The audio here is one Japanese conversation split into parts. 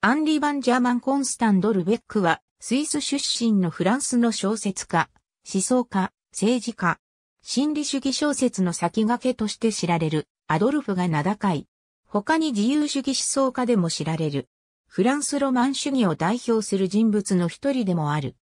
アンリ・バン・ジャーマン・コンスタンド・ルベックは、スイス出身のフランスの小説家、思想家、政治家、心理主義小説の先駆けとして知られる、アドルフが名高い。他に自由主義思想家でも知られる。フランスロマン主義を代表する人物の一人でもある。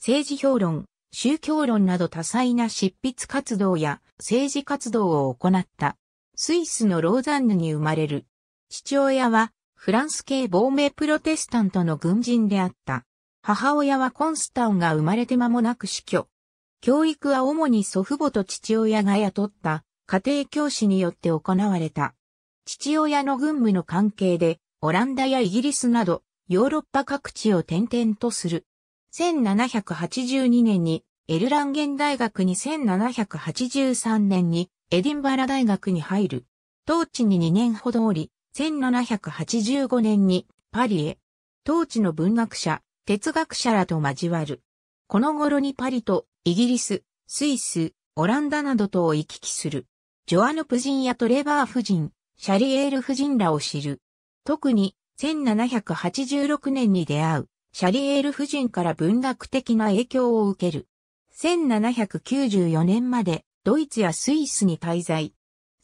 政治評論、宗教論など多彩な執筆活動や政治活動を行った。スイスのローザンヌに生まれる。父親はフランス系亡命プロテスタントの軍人であった。母親はコンスタンが生まれて間もなく死去。教育は主に祖父母と父親が雇った家庭教師によって行われた。父親の軍務の関係で、オランダやイギリスなど、ヨーロッパ各地を転々とする。1782年にエルランゲン大学に1783年にエディンバラ大学に入る。当地に2年ほどおり、1785年にパリへ、当地の文学者、哲学者らと交わる。この頃にパリとイギリス、スイス、オランダなどとを行き来する。ジョアヌ夫人やトレバー夫人、シャリエール夫人らを知る。特に1786年に出会うシャリエール夫人から文学的な影響を受ける。1794年までドイツやスイスに滞在。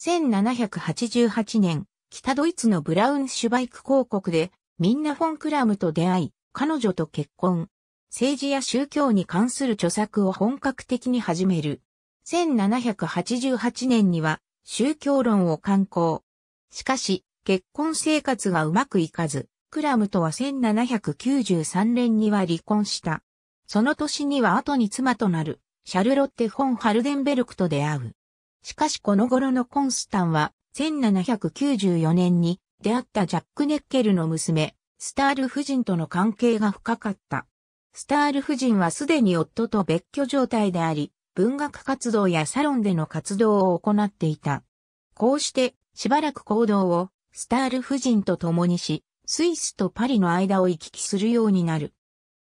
1788年、北ドイツのブラウンシュバイク広告で、ミンナ・フォン・クラムと出会い、彼女と結婚。政治や宗教に関する著作を本格的に始める。1788年には、宗教論を刊行。しかし、結婚生活がうまくいかず、クラムとは1793年には離婚した。その年には後に妻となる、シャルロッテ・フォン・ハルデンベルクと出会う。しかしこの頃のコンスタンは、1794年に出会ったジャック・ネッケルの娘、スタール夫人との関係が深かった。スタール夫人はすでに夫と別居状態であり、文学活動やサロンでの活動を行っていた。こうして、しばらく行動を、スタール夫人と共にし、スイスとパリの間を行き来するようになる。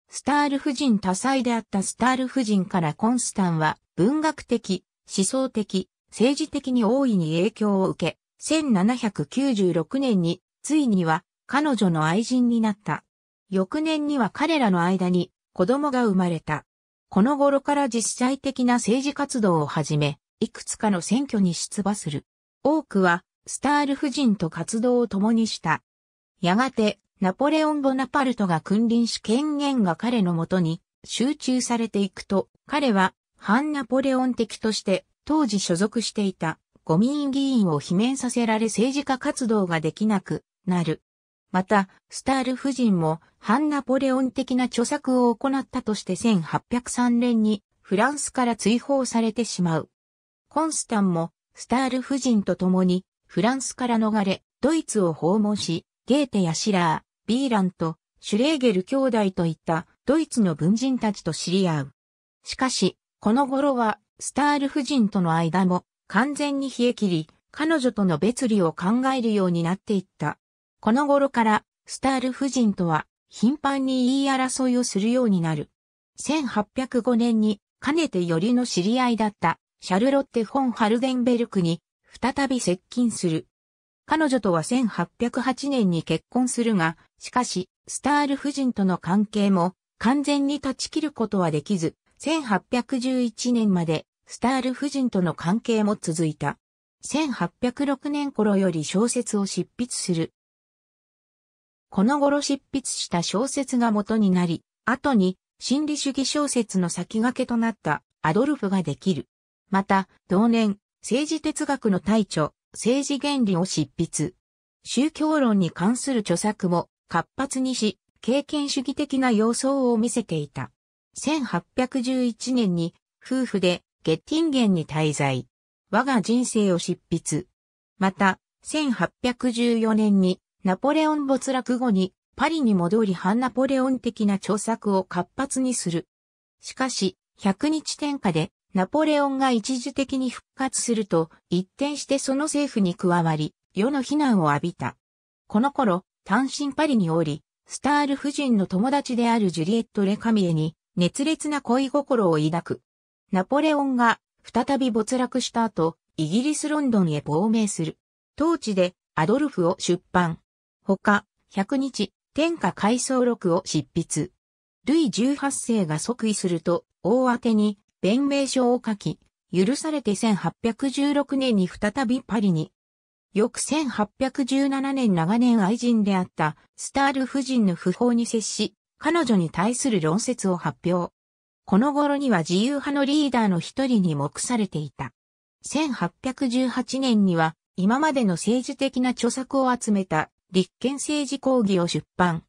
スタール夫人多彩であったスタール夫人からコンスタンは、文学的、思想的、政治的に大いに影響を受け、1796年に、ついには彼女の愛人になった。翌年には彼らの間に子供が生まれた。この頃から実際的な政治活動を始め、いくつかの選挙に出馬する。多くは、スタール夫人と活動を共にした。やがて、ナポレオン・ボナパルトが君臨し権限が彼のもとに集中されていくと、彼は反ナポレオン的として当時所属していた五民議員を罷免させられ政治家活動ができなくなる。また、スタール夫人も反ナポレオン的な著作を行ったとして1803年にフランスから追放されてしまう。コンスタンもスタール夫人と共にフランスから逃れ、ドイツを訪問し、ゲーテやシラー、ビーランとシュレーゲル兄弟といったドイツの文人たちと知り合う。しかし、この頃はスタール夫人との間も完全に冷え切り、彼女との別離を考えるようになっていった。この頃から、スタール夫人とは頻繁に言い争いをするようになる。1805年に、かねてよりの知り合いだったシャルロッテ・フォン・ハルデンベルクに再び接近する。彼女とは1808年に結婚するが、しかし、スタール夫人との関係も完全に断ち切ることはできず、1811年までスタール夫人との関係も続いた。1806年頃より小説を執筆する。この頃執筆した小説が元になり、後に心理主義小説の先駆けとなったアドルフができる。また、同年、政治哲学の大著、政治原理を執筆。宗教論に関する著作も活発にし、経験主義的な様相を見せていた。1811年に夫婦でゲッティンゲンに滞在。我が人生を執筆。また、1814年にナポレオン没落後にパリに戻り反ナポレオン的な著作を活発にする。しかし、百日天下でナポレオンが一時的に復活すると一転してその政府に加わり、世の非難を浴びた。この頃、単身パリにおり、スタール夫人の友達であるジュリエット・レカミエに熱烈な恋心を抱く。ナポレオンが再び没落した後、イギリスロンドンへ亡命する。当地でアドルフを出版。他、100日、天下回想録を執筆。ルイ18世が即位すると、大当てに弁明書を書き、許されて1816年に再びパリに。翌1817年長年愛人であったスタール夫人の訃報に接し、彼女に対する論説を発表。この頃には自由派のリーダーの一人に目されていた。1818年には今までの政治的な著作を集めた立憲政治講義を出版。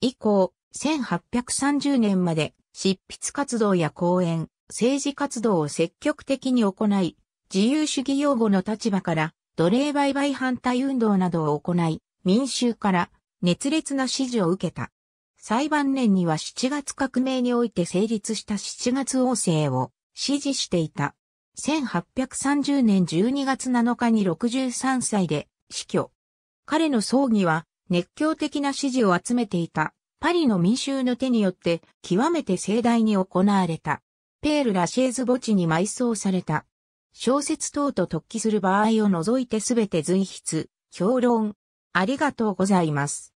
以降、1830年まで執筆活動や講演、政治活動を積極的に行い、自由主義擁護の立場から奴隷売買反対運動などを行い、民衆から熱烈な支持を受けた。裁判年には7月革命において成立した7月王政を支持していた。1830年12月7日に63歳で死去。彼の葬儀は熱狂的な支持を集めていたパリの民衆の手によって極めて盛大に行われた。ペール・ラシェーズ墓地に埋葬された。小説等と突起する場合を除いてすべて随筆、評論。ありがとうございます。